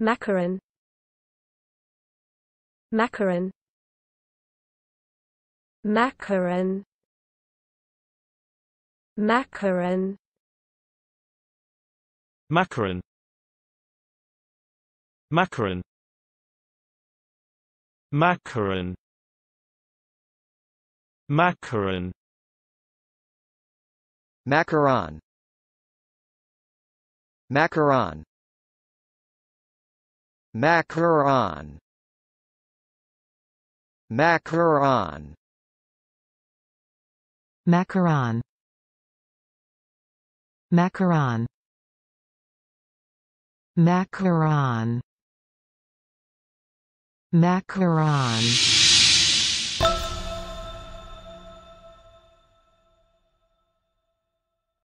Macaron Macaron Macaron Macaron Macaron Macaron Macaron Macaron Macaron Macaron Macaron Macaron Macaron Macaron Macaron Macaron